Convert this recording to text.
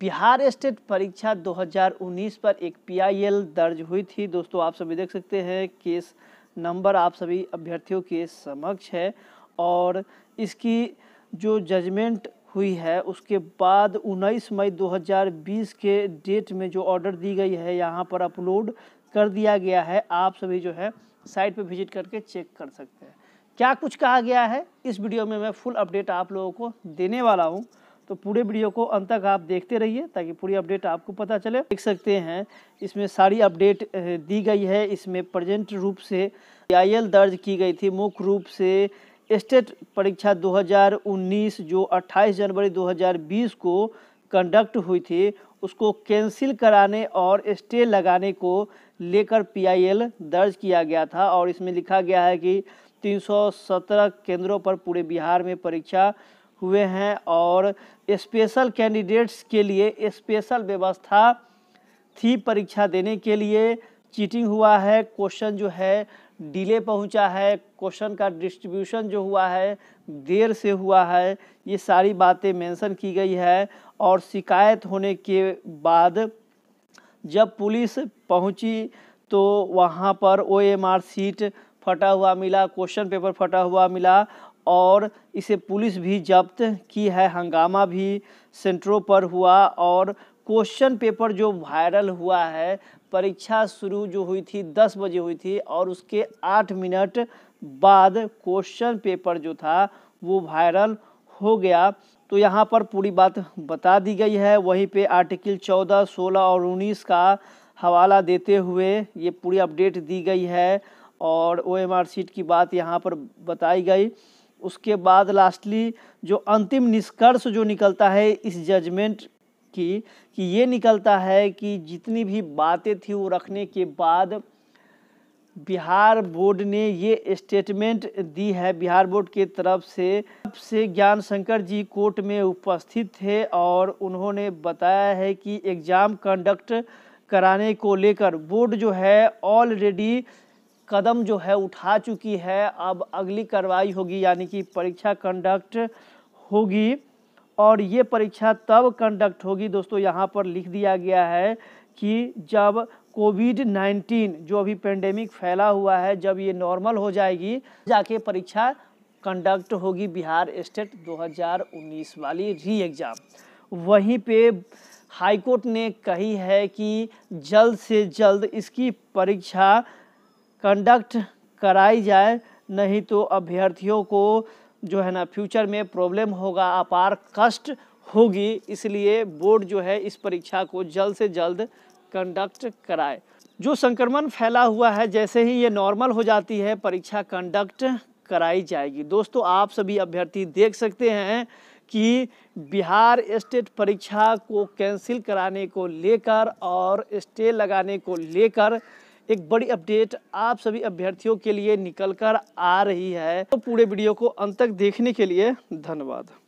Bihar state परीक्षा 2019 पर एक पीआईएल दर्ज हुई थी दोस्तों आप सभी देख सकते हैं केस नंबर आप सभी अभ्यर्थियों के समक्ष है और इसकी जो जजमेंट हुई है उसके बाद 19 मई 2020 के डेट में जो ऑर्डर दी गई है यहाँ पर अपलोड कर दिया गया है आप सभी जो है साइट पर विजिट करके चेक कर सकते हैं क्या कुछ कहा गया है इस वीडियो में मैं फुल अपडेट आप लोगों को देने वाला हूँ तो पूरे वीडियो को अंत तक आप देखते रहिए ताकि पूरी अपडेट आपको पता चले देख सकते हैं इसमें सारी अपडेट दी गई है इसमें प्रजेंट रूप से आई दर्ज की गई थी मुख्य रूप से स्टेट परीक्षा 2019 जो 28 जनवरी 2020 को कंडक्ट हुई थी उसको कैंसिल कराने और स्टे लगाने को लेकर पीआईएल दर्ज किया गया था और इसमें लिखा गया है कि 317 केंद्रों पर पूरे बिहार में परीक्षा हुए हैं और स्पेशल कैंडिडेट्स के लिए स्पेशल व्यवस्था थी परीक्षा देने के लिए चीटिंग हुआ है क्वेश्चन जो है डिले पहुंचा है क्वेश्चन का डिस्ट्रीब्यूशन जो हुआ है देर से हुआ है ये सारी बातें मेंशन की गई है और शिकायत होने के बाद जब पुलिस पहुंची तो वहाँ पर ओ एम आर सीट फटा हुआ मिला क्वेश्चन पेपर फटा हुआ मिला और इसे पुलिस भी जब्त की है हंगामा भी सेंटरों पर हुआ और क्वेश्चन पेपर जो वायरल हुआ है परीक्षा शुरू जो हुई थी दस बजे हुई थी और उसके आठ मिनट बाद क्वेश्चन पेपर जो था वो वायरल हो गया तो यहाँ पर पूरी बात बता दी गई है वहीं पे आर्टिकल चौदह सोलह और उन्नीस का हवाला देते हुए ये पूरी अपडेट दी गई है और ओ एम आर सीट की बात यहाँ पर बताई गई उसके बाद लास्टली जो अंतिम निष्कर्ष जो निकलता है इस जजमेंट की कि ये निकलता है कि जितनी भी बातें थी वो रखने के बाद बिहार बोर्ड ने ये स्टेटमेंट दी है बिहार बोर्ड के तरफ से तब से ज्ञान शंकर जी कोर्ट में उपस्थित थे और उन्होंने बताया है कि एग्ज़ाम कंडक्ट कराने को लेकर बोर्ड जो है ऑलरेडी कदम जो है उठा चुकी है अब अगली कार्रवाई होगी यानी कि परीक्षा कंडक्ट होगी और ये परीक्षा तब कंडक्ट होगी दोस्तों यहाँ पर लिख दिया गया है कि जब कोविड 19 जो अभी पेंडेमिक फैला हुआ है जब ये नॉर्मल हो जाएगी जाके परीक्षा कंडक्ट होगी बिहार स्टेट 2019 वाली री एग्ज़ाम वहीं पे हाईकोर्ट ने कही है कि जल्द से जल्द इसकी परीक्षा कंडक्ट कराई जाए नहीं तो अभ्यर्थियों को जो है ना फ्यूचर में प्रॉब्लम होगा अपार कष्ट होगी इसलिए बोर्ड जो है इस परीक्षा को जल्द से जल्द कंडक्ट कराए जो संक्रमण फैला हुआ है जैसे ही ये नॉर्मल हो जाती है परीक्षा कंडक्ट कराई जाएगी दोस्तों आप सभी अभ्यर्थी देख सकते हैं कि बिहार स्टेट परीक्षा को कैंसिल कराने को लेकर और स्टे लगाने को लेकर एक बड़ी अपडेट आप सभी अभ्यर्थियों के लिए निकल कर आ रही है तो पूरे वीडियो को अंत तक देखने के लिए धन्यवाद